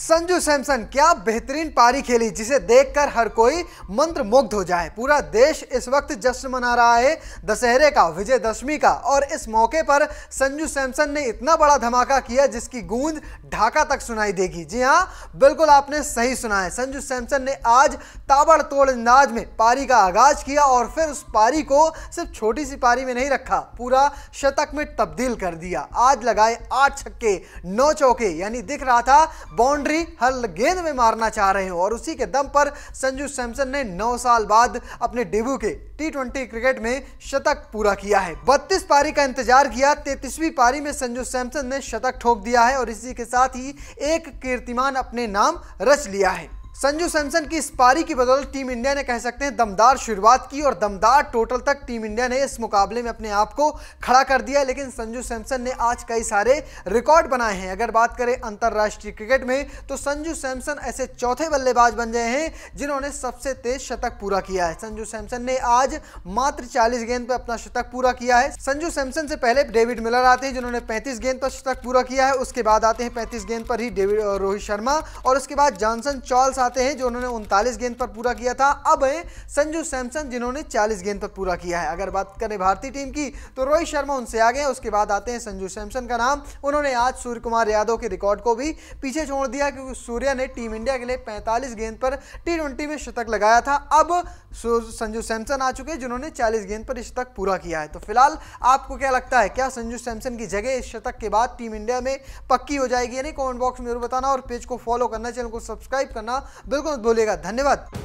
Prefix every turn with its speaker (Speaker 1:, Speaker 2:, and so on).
Speaker 1: संजू सैमसन क्या बेहतरीन पारी खेली जिसे देखकर हर कोई मंत्र मुग्ध हो जाए पूरा देश इस वक्त जश्न मना रहा है दशहरे का विजयदशमी का और इस मौके पर संजू सैमसन ने इतना बड़ा धमाका किया जिसकी गूंज ढाका तक सुनाई देगी जी हाँ बिल्कुल आपने सही सुना है संजू सैमसन ने आज ताबड़तोड़ अंदाज में पारी का आगाज किया और फिर उस पारी को सिर्फ छोटी सी पारी में नहीं रखा पूरा शतक में तब्दील कर दिया आज लगाए आठ छक्के नौ चौके यानी दिख रहा था बॉन्ड बाउंड्री हर गेंद में मारना चाह रहे हो और उसी के दम पर संजू सैमसन ने 9 साल बाद अपने डेब्यू के टी क्रिकेट में शतक पूरा किया है बत्तीस पारी का इंतजार किया तैतीसवीं पारी में संजू सैमसन ने शतक ठोक दिया है और इसी के साथ ही एक कीर्तिमान अपने नाम रच लिया है संजू सैमसन की इस पारी की बदौलत टीम इंडिया ने कह सकते हैं दमदार शुरुआत की और दमदार टोटल तक टीम इंडिया ने इस मुकाबले में अपने आप को खड़ा कर दिया लेकिन संजू सैमसन ने आज कई सारे रिकॉर्ड बनाए हैं अगर बात करें अंतर्राष्ट्रीय क्रिकेट में तो संजू सैमसन ऐसे चौथे बल्लेबाज बन गए हैं जिन्होंने सबसे तेज शतक पूरा किया है संजू सैमसन ने आज मात्र चालीस गेंद पर अपना शतक पूरा किया है संजू सैमसन से पहले डेविड मिलर आते हैं जिन्होंने पैंतीस गेंद पर शतक पूरा किया है उसके बाद आते हैं पैंतीस गेंद पर ही डेविड रोहित शर्मा और उसके बाद जॉनसन चॉल्स आते हैं जो उन्होंने उनतालीस गेंद पर पूरा किया था अब है संजू सैमसन जिन्होंने 40 गेंद पर पूरा किया है अगर बात करें भारतीय टीम की तो रोहित शर्मा उनसे आगे उसके बाद आते हैं संजू सैमसन का नाम उन्होंने आज सूर्य कुमार यादव के रिकॉर्ड को भी पीछे छोड़ दिया क्योंकि सूर्या ने टीम इंडिया के लिए पैंतालीस गेंद पर टी में शतक लगाया था अब संजू सैमसन आ चुके हैं जिन्होंने चालीस गेंद पर शतक पूरा किया है तो फिलहाल आपको क्या लगता है क्या संजू सैमसन की जगह इस शतक के बाद टीम इंडिया में पक्की हो जाएगी यानी कॉमेंट बॉक्स में जरूर बताना और पेज को फॉलो करना चैनल को सब्सक्राइब करना बिल्कुल बोलेगा भूलिएगा धन्यवाद